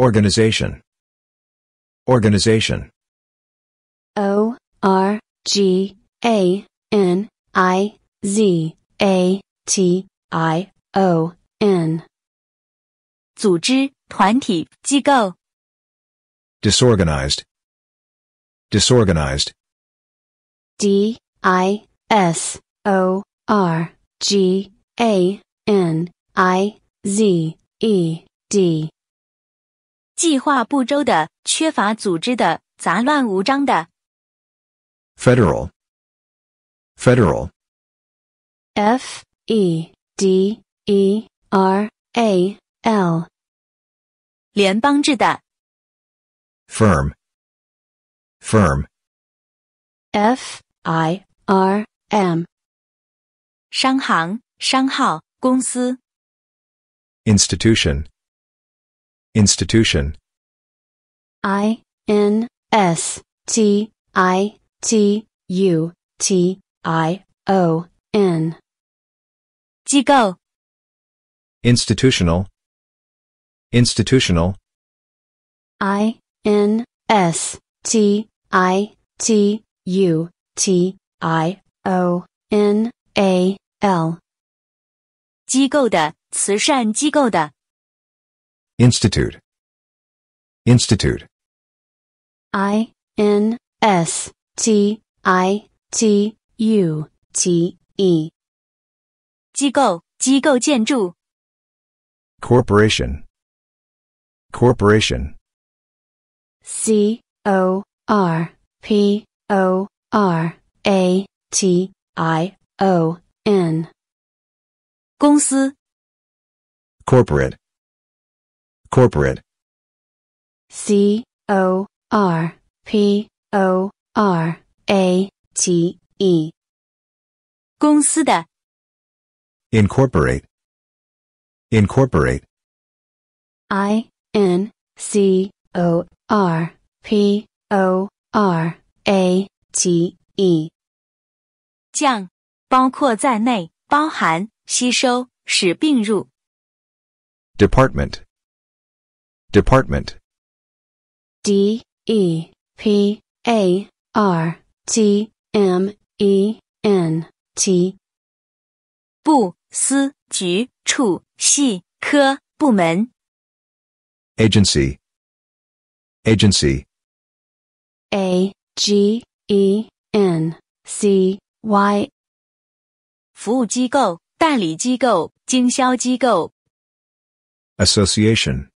Organization. Organization. O R G A N I Disorganized. Disorganized. D I S O R G A N I Z E D 计划不周的、缺乏组织的、杂乱无章的。Federal, federal, f e d e r a l, 联邦制的。Firm, firm, f i r m, 商行、商号、公司。Institution. Institution I N S T I T U T I O N 机构 Institutional Institutional I N S T I T U T I O N A L 机构的慈善机构的 Institute. Institute. I N S T I T U T E. 机构，机构建筑。Corporation. Corporation. C O R P O R A T I O N. 公司。Corporate. Corporate. C O R P O R A T E. 公司的. Incorporate. incorporate. I N C O R P I N C O R Department. Department D E P A R T M E N T 部司局处系科部门 Agency Agency A G E N C Y 服务机构、代理机构、经销机构 Association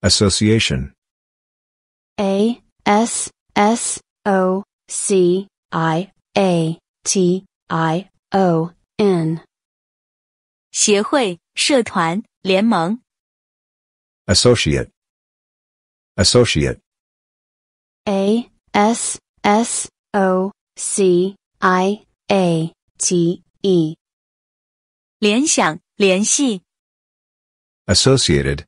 Association A S S O C I A T I O N 协会、社团、联盟。Associate Associate A S S O C I A T E 联想、联系。Associated